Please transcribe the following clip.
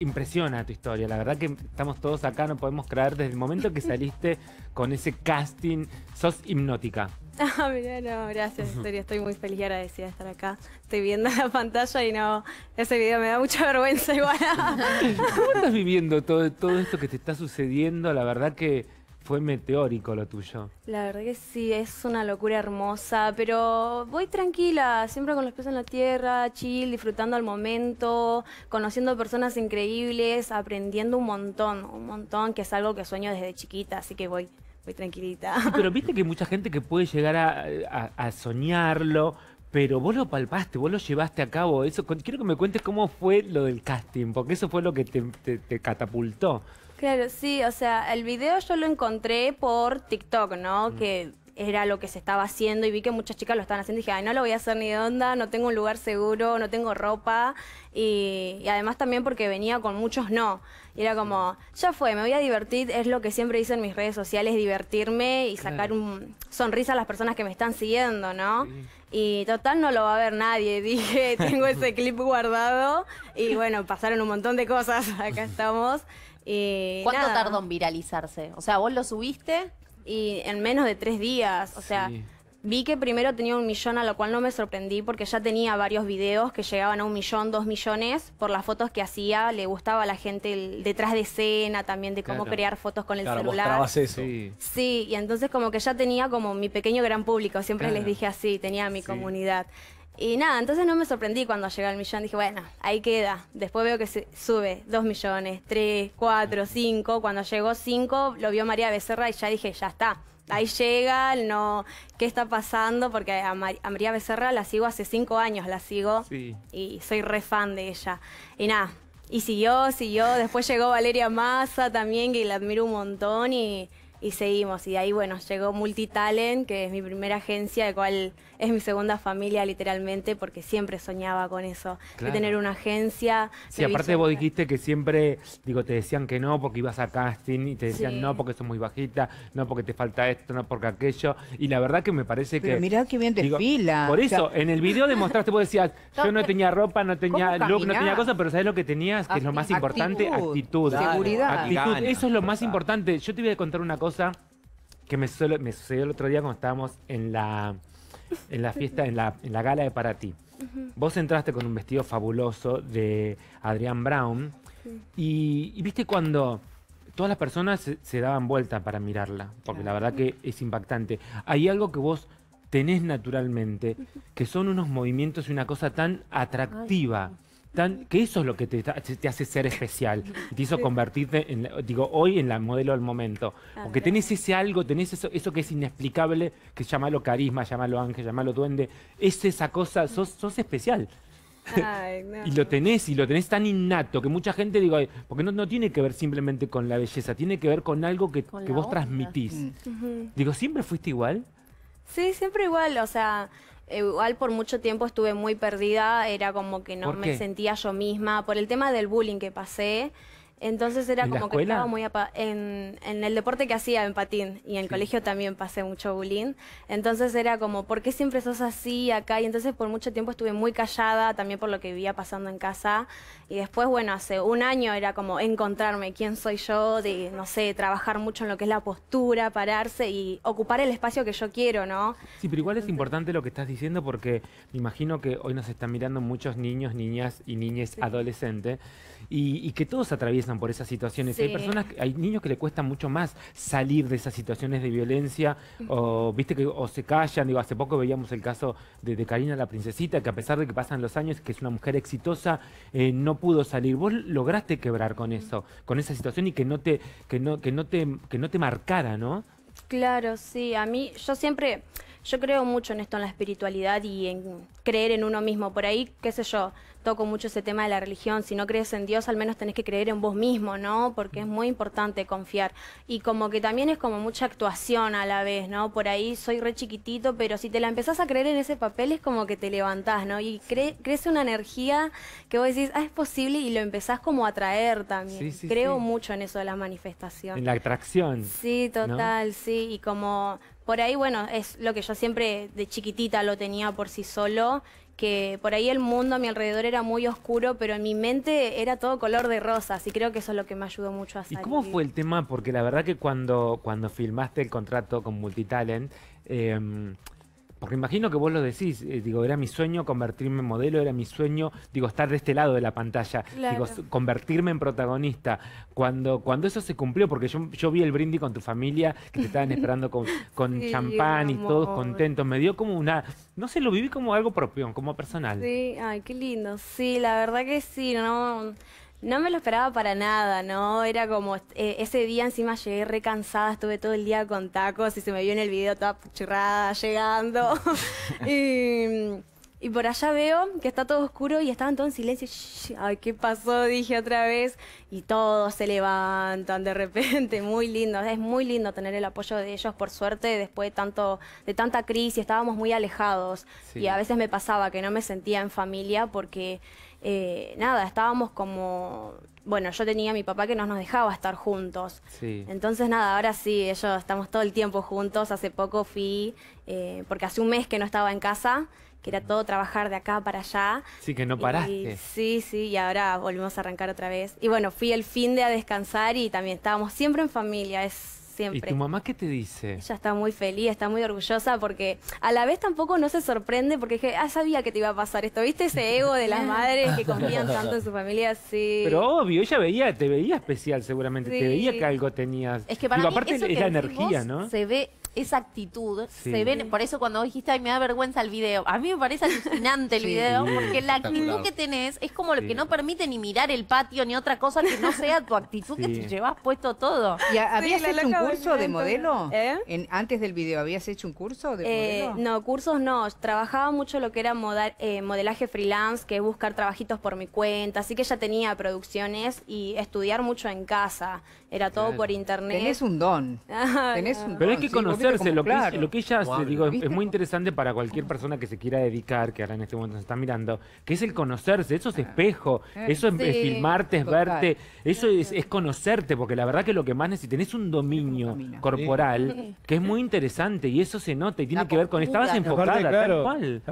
impresiona tu historia. La verdad que estamos todos acá, no podemos creer desde el momento que saliste con ese casting. Sos hipnótica. Ah, mira, no, gracias, en estoy muy feliz y agradecida de estar acá. Estoy viendo la pantalla y no, ese video me da mucha vergüenza igual. ¿Cómo estás viviendo todo, todo esto que te está sucediendo? La verdad que fue meteórico lo tuyo. La verdad que sí, es una locura hermosa, pero voy tranquila, siempre con los pies en la tierra, chill, disfrutando al momento, conociendo personas increíbles, aprendiendo un montón, un montón, que es algo que sueño desde chiquita, así que voy, voy tranquilita. pero viste que hay mucha gente que puede llegar a, soñarlo, pero vos lo palpaste, vos lo llevaste a cabo. Eso, quiero que me cuentes cómo fue lo del casting, porque eso fue lo que te catapultó. Claro, sí, o sea, el video yo lo encontré por TikTok, ¿no? Mm. Que era lo que se estaba haciendo y vi que muchas chicas lo estaban haciendo dije, ay, no lo voy a hacer ni de onda, no tengo un lugar seguro, no tengo ropa y, además también porque venía con muchos no. Y era como, ya fue, me voy a divertir, es lo que siempre hice en mis redes sociales, divertirme y sacar un sonrisa a las personas que me están siguiendo, ¿no? Y total no lo va a ver nadie, dije, tengo ese clip guardado y bueno, pasaron un montón de cosas, acá estamos. Eh, ¿Cuánto tardó en viralizarse? O sea, vos lo subiste. Y en menos de tres días, o sea, vi que primero tenía un millón, a lo cual no me sorprendí porque ya tenía varios videos que llegaban a un millón, dos millones por las fotos que hacía. Le gustaba a la gente detrás de escena también, de cómo crear fotos con el celular. Sí. y entonces como que ya tenía como mi pequeño gran público, siempre les dije así, tenía mi comunidad. Y nada, entonces no me sorprendí cuando llegó al millón. Dije, bueno, ahí queda. Después veo que se sube dos millones, tres cuatro cinco Cuando llegó cinco lo vio María Becerra y ya dije, ya está. Ahí llega, no, ¿qué está pasando? Porque a, María Becerra la sigo hace cinco años, la sigo. Y soy re fan de ella. Y nada, y siguió, siguió. Después llegó Valeria Massa también, que la admiro un montón. Y, y seguimos. Y de ahí, bueno, llegó Multitalent, que es mi primera agencia, de cual es mi segunda familia literalmente, porque siempre soñaba con eso, de tener una agencia. Sí, aparte vos dijiste que siempre, digo, te decían que no porque ibas a casting y te decían no porque sos muy bajita, no porque te falta esto, no porque aquello. Y la verdad que me parece que... Mirá que bien te Por eso, en el video demostraste, vos decías, yo no tenía ropa, no tenía look, no tenía cosa, pero sabes lo que tenías? Que es lo más importante, actitud. Seguridad. Actitud, eso es lo más importante. Yo te voy a contar una cosa que me, sucedió el otro día cuando estábamos en la, en la fiesta, en la, en la gala de Para ti. Vos entraste con un vestido fabuloso de Adrián Brown y, viste cuando todas las personas se, daban vuelta para mirarla, porque la verdad que es impactante. Hay algo que vos tenés naturalmente, que son unos movimientos y una cosa tan atractiva que eso es lo que te, hace ser especial, te hizo convertirte, digo, hoy en la modelo del momento. Porque ah, tenés ese algo, tenés eso, eso que es inexplicable, que llamalo carisma, llamalo ángel, llamalo duende, es esa cosa, mm. sos, especial. y lo tenés, y lo tenés tan innato que mucha gente digo, porque no, tiene que ver simplemente con la belleza, tiene que ver con algo que, vos transmitís. Mm. Digo, ¿siempre fuiste igual? Sí, siempre igual, o sea, Igual por mucho tiempo estuve muy perdida, era como que no me sentía yo misma por el tema del bullying que pasé. Entonces era como que estaba muy en, el deporte que hacía, en patín, y en el colegio también pasé mucho bullying. Entonces era como, ¿por qué siempre sos así acá? Y entonces por mucho tiempo estuve muy callada, también por lo que vivía pasando en casa. Y después, bueno, hace un año era como encontrarme quién soy yo, de, no sé, trabajar mucho en lo que es la postura, pararse y ocupar el espacio que yo quiero, ¿no? Sí, pero igual es importante lo que estás diciendo porque me imagino que hoy nos están mirando muchos niños, niñas y niñas adolescentes y, y que todos atraviesan por esas situaciones. Hay personas, hay niños que le cuesta mucho más salir de esas situaciones de violencia o viste que se callan. Digo, hace poco veíamos el caso de, Karina la princesita, que a pesar de que pasan los años, que es una mujer exitosa, eh, no pudo salir. Vos lograste quebrar con eso, con esa situación y que no te, que no, que no te, que no te marcara, ¿no? Claro, sí. A mí, yo siempre yo creo mucho en esto, en la espiritualidad y en creer en uno mismo. Por ahí, qué sé yo, toco mucho ese tema de la religión. Si no crees en Dios, al menos tenés que creer en vos mismo, ¿no? Porque es muy importante confiar. Y como que también es como mucha actuación a la vez, ¿no? Por ahí soy re chiquitito, pero si te la empezás a creer en ese papel es como que te levantás, ¿no? Y crees crece una energía que vos decís, ah, es posible y lo empezás como a atraer también. creo mucho en eso de la manifestación. En la atracción. Sí, total, sí. Y como por ahí, bueno, es lo que yo siempre de chiquitita lo tenía por sí solo, que por ahí el mundo a mi alrededor era muy oscuro, pero en mi mente era todo color de rosas y creo que eso es lo que me ayudó mucho a salir. ¿Y cómo fue el tema? Porque la verdad que cuando, cuando filmaste el contrato con Multitalent, eh, porque imagino que vos lo decís, eh, digo, era mi sueño convertirme en modelo, era mi sueño, digo, estar de este lado de la pantalla, digo, convertirme en protagonista. Cuando, cuando eso se cumplió, porque yo, vi el brindis con tu familia, que te estaban esperando con, champán y todos contentos, me dio como una, no sé, lo viví como algo propio, como personal. Sí, ay, qué lindo, sí, la verdad que sí, no no me lo esperaba para nada, ¿no? Era como, eh, ese día encima llegué re cansada, estuve todo el día con tacos y se me vio en el video toda churrada llegando. y y por allá veo que está todo oscuro y estaban todos en silencio. ay, ¿qué pasó? Dije otra vez. Y todos se levantan de repente. Muy lindo. Es muy lindo tener el apoyo de ellos, por suerte, después de, tanto, de tanta crisis. Estábamos muy alejados. Y a veces me pasaba que no me sentía en familia porque, eh, nada, estábamos como... Bueno, yo tenía a mi papá que no nos dejaba estar juntos. Entonces, nada, ahora sí, ellos estamos todo el tiempo juntos. Hace poco fui, eh, porque hace un mes que no estaba en casa que era todo trabajar de acá para allá. Sí, que no paraste. sí, sí, y ahora volvimos a arrancar otra vez. Y bueno, fui el fin de a descansar y también estábamos siempre en familia, es Siempre. ¿Y tu mamá qué te dice? Ella está muy feliz, está muy orgullosa porque a la vez tampoco no se sorprende porque dije, ah, sabía que te iba a pasar esto. ¿Viste ese ego de las madres que confían tanto en su familia? Sí. Pero obvio, ella veía, te veía especial seguramente, te veía que algo tenías. Es que para aparte es la energía, ¿no? Se ve esa actitud se ven, por eso cuando dijiste, ay, me da vergüenza el video, a mí me parece alucinante el video, porque la actitud que tenés es como lo que no permite ni mirar el patio ni otra cosa que no sea tu actitud que te llevas puesto todo. ¿Y habías hecho un curso de modelo? ¿eh? antes del video, ¿habías hecho un curso de eh, modelo? No, cursos no, trabajaba mucho lo que era eh, modelaje freelance, que es buscar trabajitos por mi cuenta, así que ya tenía producciones y estudiar mucho en casa, era todo por internet. Tenés un don, tenés un Pero hay que conocer lo, que, ella hace, digo, es, muy interesante para cualquier persona que se quiera dedicar, que ahora en este momento se está mirando, que es el conocerse, eso es ah. espejo, eh, eso es, filmarte, es verte, eso es, conocerte, porque la verdad que lo que más necesitas es un dominio corporal, que es muy interesante y eso se nota y tiene que ver con, estabas enfocada, tal cual.